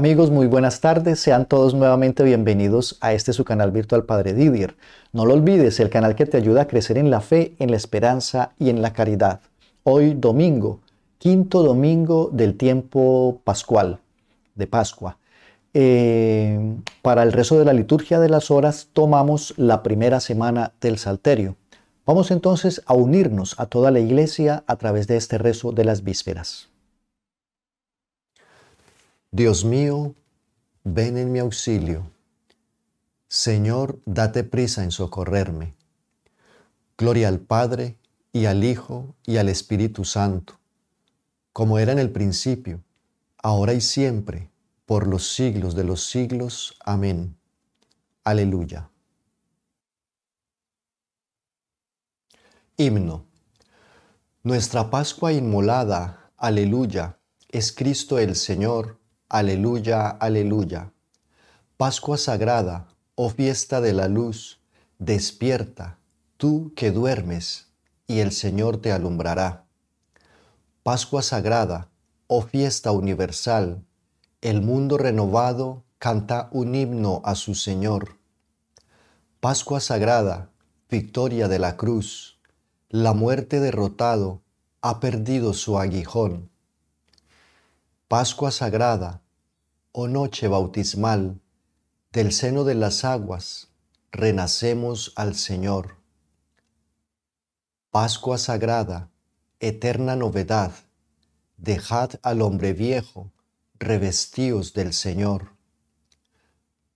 Amigos, muy buenas tardes. Sean todos nuevamente bienvenidos a este su canal virtual Padre Didier. No lo olvides, el canal que te ayuda a crecer en la fe, en la esperanza y en la caridad. Hoy domingo, quinto domingo del tiempo pascual, de Pascua. Eh, para el rezo de la liturgia de las horas tomamos la primera semana del Salterio. Vamos entonces a unirnos a toda la iglesia a través de este rezo de las vísperas. Dios mío, ven en mi auxilio. Señor, date prisa en socorrerme. Gloria al Padre, y al Hijo, y al Espíritu Santo, como era en el principio, ahora y siempre, por los siglos de los siglos. Amén. Aleluya. Himno. Nuestra Pascua inmolada, aleluya, es Cristo el Señor Aleluya, aleluya. Pascua Sagrada, oh fiesta de la luz, despierta, tú que duermes, y el Señor te alumbrará. Pascua Sagrada, oh fiesta universal, el mundo renovado canta un himno a su Señor. Pascua Sagrada, victoria de la cruz, la muerte derrotado ha perdido su aguijón. Pascua Sagrada, o noche bautismal, del seno de las aguas, renacemos al Señor. Pascua Sagrada, eterna novedad, dejad al hombre viejo, revestíos del Señor.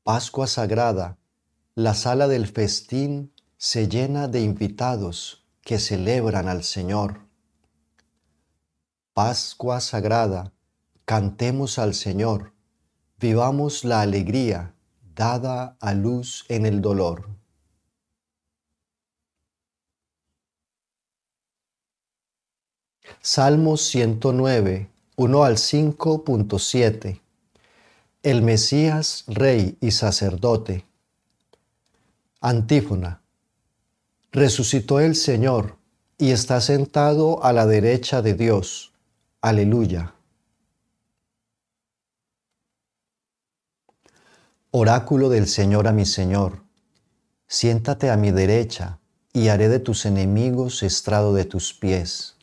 Pascua Sagrada, la sala del festín se llena de invitados que celebran al Señor. Pascua Sagrada, Cantemos al Señor, vivamos la alegría dada a luz en el dolor. Salmo 109, 1 al 5.7 El Mesías, Rey y Sacerdote. Antífona. Resucitó el Señor y está sentado a la derecha de Dios. Aleluya. Oráculo del Señor a mi Señor, siéntate a mi derecha y haré de tus enemigos estrado de tus pies.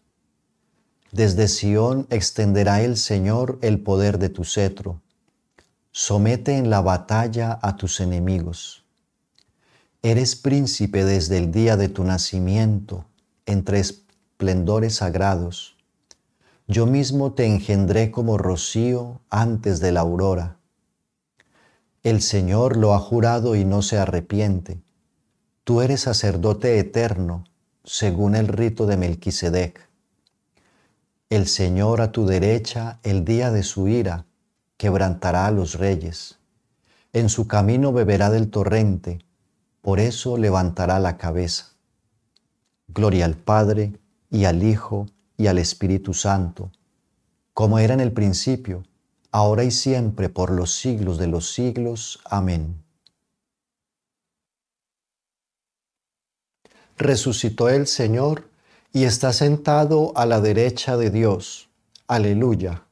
Desde Sión extenderá el Señor el poder de tu cetro. Somete en la batalla a tus enemigos. Eres príncipe desde el día de tu nacimiento, entre esplendores sagrados. Yo mismo te engendré como rocío antes de la aurora el Señor lo ha jurado y no se arrepiente. Tú eres sacerdote eterno, según el rito de Melquisedec. El Señor a tu derecha el día de su ira quebrantará a los reyes. En su camino beberá del torrente, por eso levantará la cabeza. Gloria al Padre, y al Hijo, y al Espíritu Santo, como era en el principio, ahora y siempre, por los siglos de los siglos. Amén. Resucitó el Señor y está sentado a la derecha de Dios. Aleluya.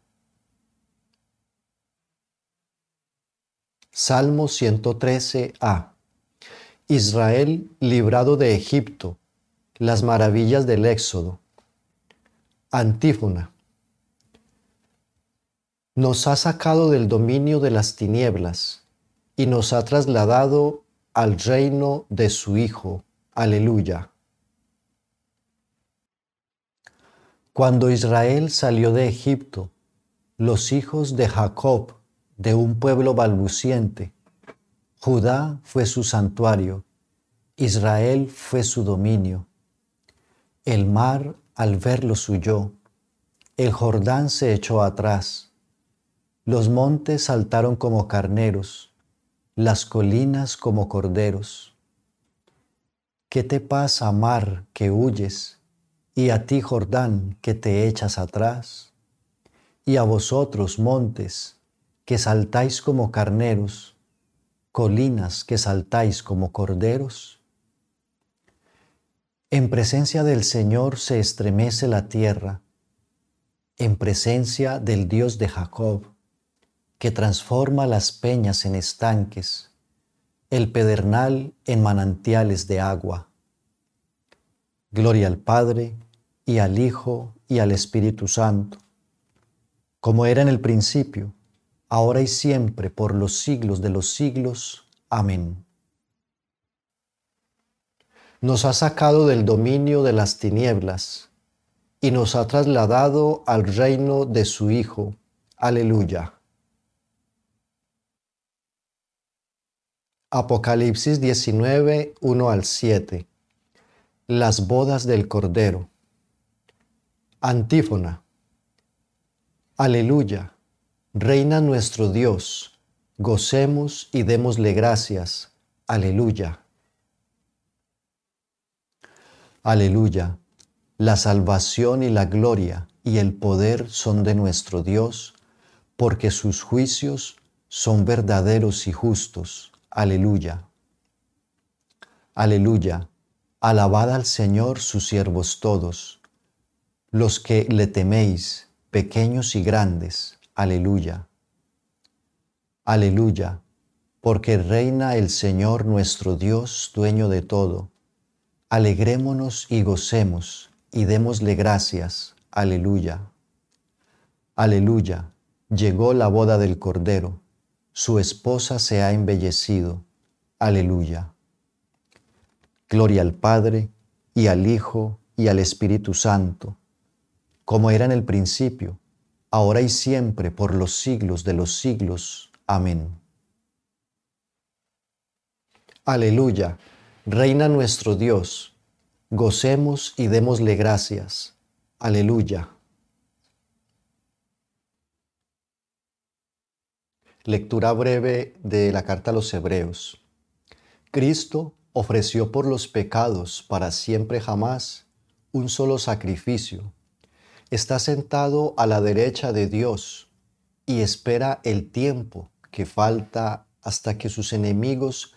Salmo 113a. Israel librado de Egipto. Las maravillas del Éxodo. Antífona nos ha sacado del dominio de las tinieblas y nos ha trasladado al reino de su Hijo. Aleluya. Cuando Israel salió de Egipto, los hijos de Jacob, de un pueblo balbuciente, Judá fue su santuario, Israel fue su dominio. El mar al verlo suyo, el Jordán se echó atrás los montes saltaron como carneros, las colinas como corderos. ¿Qué te pasa, mar, que huyes? Y a ti, Jordán, que te echas atrás. Y a vosotros, montes, que saltáis como carneros, colinas que saltáis como corderos. En presencia del Señor se estremece la tierra, en presencia del Dios de Jacob que transforma las peñas en estanques, el pedernal en manantiales de agua. Gloria al Padre y al Hijo y al Espíritu Santo, como era en el principio, ahora y siempre, por los siglos de los siglos. Amén. Nos ha sacado del dominio de las tinieblas y nos ha trasladado al reino de su Hijo. Aleluya. Apocalipsis 19, 1 al 7. Las bodas del Cordero. Antífona. Aleluya. Reina nuestro Dios. Gocemos y démosle gracias. Aleluya. Aleluya. La salvación y la gloria y el poder son de nuestro Dios, porque sus juicios son verdaderos y justos Aleluya. Aleluya. Alabad al Señor sus siervos todos, los que le teméis, pequeños y grandes. Aleluya. Aleluya, porque reina el Señor nuestro Dios, dueño de todo. Alegrémonos y gocemos y démosle gracias. Aleluya. Aleluya, llegó la boda del Cordero su esposa se ha embellecido. Aleluya. Gloria al Padre, y al Hijo, y al Espíritu Santo, como era en el principio, ahora y siempre, por los siglos de los siglos. Amén. Aleluya, reina nuestro Dios, gocemos y démosle gracias. Aleluya. Lectura breve de la carta a los Hebreos. Cristo ofreció por los pecados para siempre jamás un solo sacrificio. Está sentado a la derecha de Dios y espera el tiempo que falta hasta que sus enemigos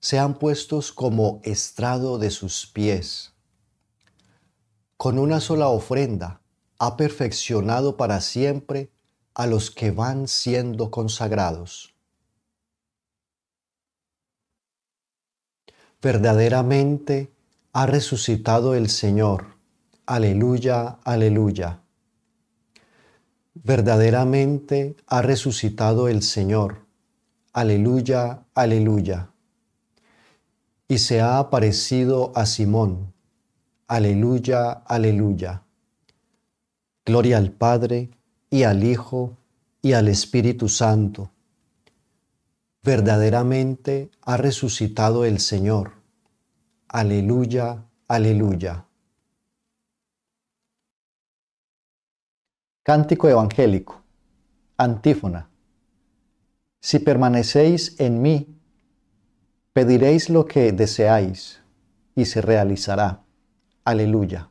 sean puestos como estrado de sus pies. Con una sola ofrenda ha perfeccionado para siempre a los que van siendo consagrados. Verdaderamente ha resucitado el Señor. Aleluya, aleluya. Verdaderamente ha resucitado el Señor. Aleluya, aleluya. Y se ha aparecido a Simón. Aleluya, aleluya. Gloria al Padre y al Hijo y al Espíritu Santo. Verdaderamente ha resucitado el Señor. Aleluya, aleluya. Cántico Evangélico. Antífona. Si permanecéis en mí, pediréis lo que deseáis y se realizará. Aleluya.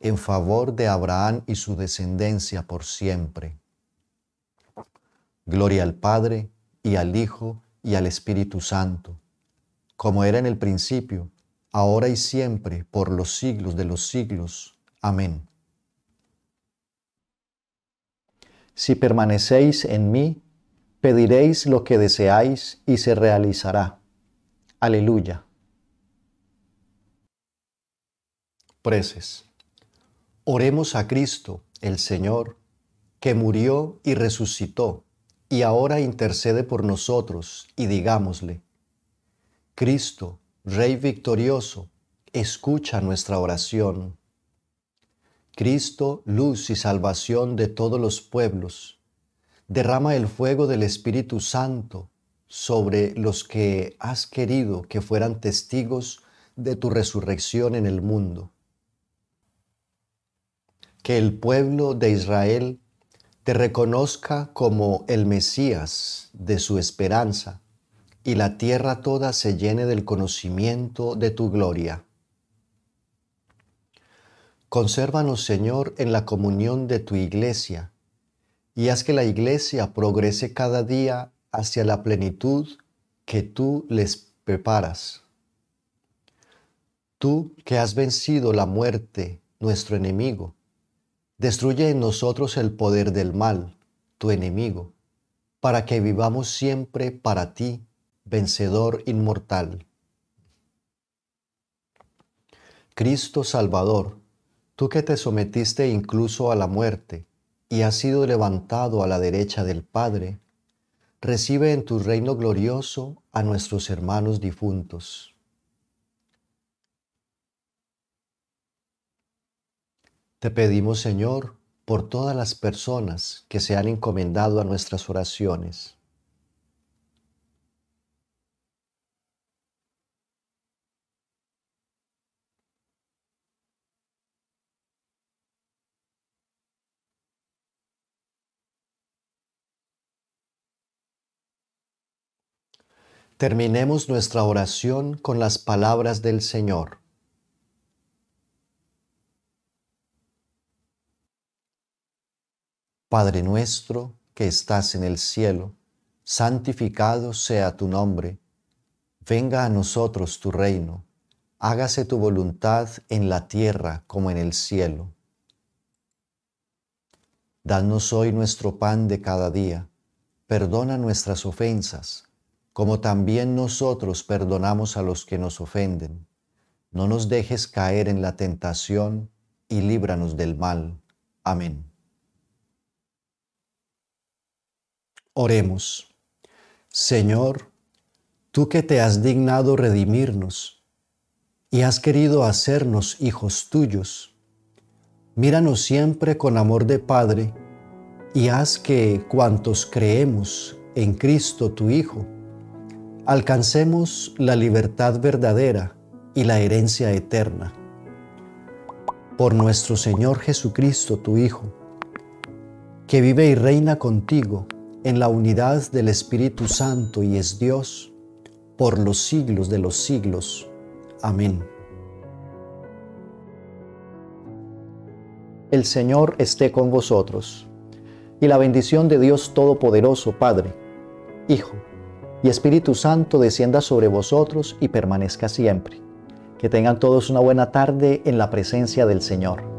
en favor de Abraham y su descendencia por siempre. Gloria al Padre y al Hijo y al Espíritu Santo, como era en el principio, ahora y siempre, por los siglos de los siglos. Amén. Si permanecéis en mí, pediréis lo que deseáis y se realizará. Aleluya. Preces. Oremos a Cristo, el Señor, que murió y resucitó, y ahora intercede por nosotros, y digámosle, Cristo, Rey victorioso, escucha nuestra oración. Cristo, luz y salvación de todos los pueblos, derrama el fuego del Espíritu Santo sobre los que has querido que fueran testigos de tu resurrección en el mundo que el pueblo de Israel te reconozca como el Mesías de su esperanza y la tierra toda se llene del conocimiento de tu gloria. Consérvanos, Señor, en la comunión de tu iglesia y haz que la iglesia progrese cada día hacia la plenitud que tú les preparas. Tú que has vencido la muerte, nuestro enemigo, Destruye en nosotros el poder del mal, tu enemigo, para que vivamos siempre para ti, vencedor inmortal. Cristo Salvador, tú que te sometiste incluso a la muerte y has sido levantado a la derecha del Padre, recibe en tu reino glorioso a nuestros hermanos difuntos. Te pedimos, Señor, por todas las personas que se han encomendado a nuestras oraciones. Terminemos nuestra oración con las palabras del Señor. Padre nuestro que estás en el cielo, santificado sea tu nombre, venga a nosotros tu reino, hágase tu voluntad en la tierra como en el cielo. Danos hoy nuestro pan de cada día, perdona nuestras ofensas, como también nosotros perdonamos a los que nos ofenden. No nos dejes caer en la tentación y líbranos del mal. Amén. Oremos. Señor, tú que te has dignado redimirnos y has querido hacernos hijos tuyos, míranos siempre con amor de Padre y haz que cuantos creemos en Cristo tu Hijo, alcancemos la libertad verdadera y la herencia eterna. Por nuestro Señor Jesucristo, tu Hijo, que vive y reina contigo en la unidad del Espíritu Santo y es Dios, por los siglos de los siglos. Amén. El Señor esté con vosotros, y la bendición de Dios Todopoderoso, Padre, Hijo y Espíritu Santo descienda sobre vosotros y permanezca siempre. Que tengan todos una buena tarde en la presencia del Señor.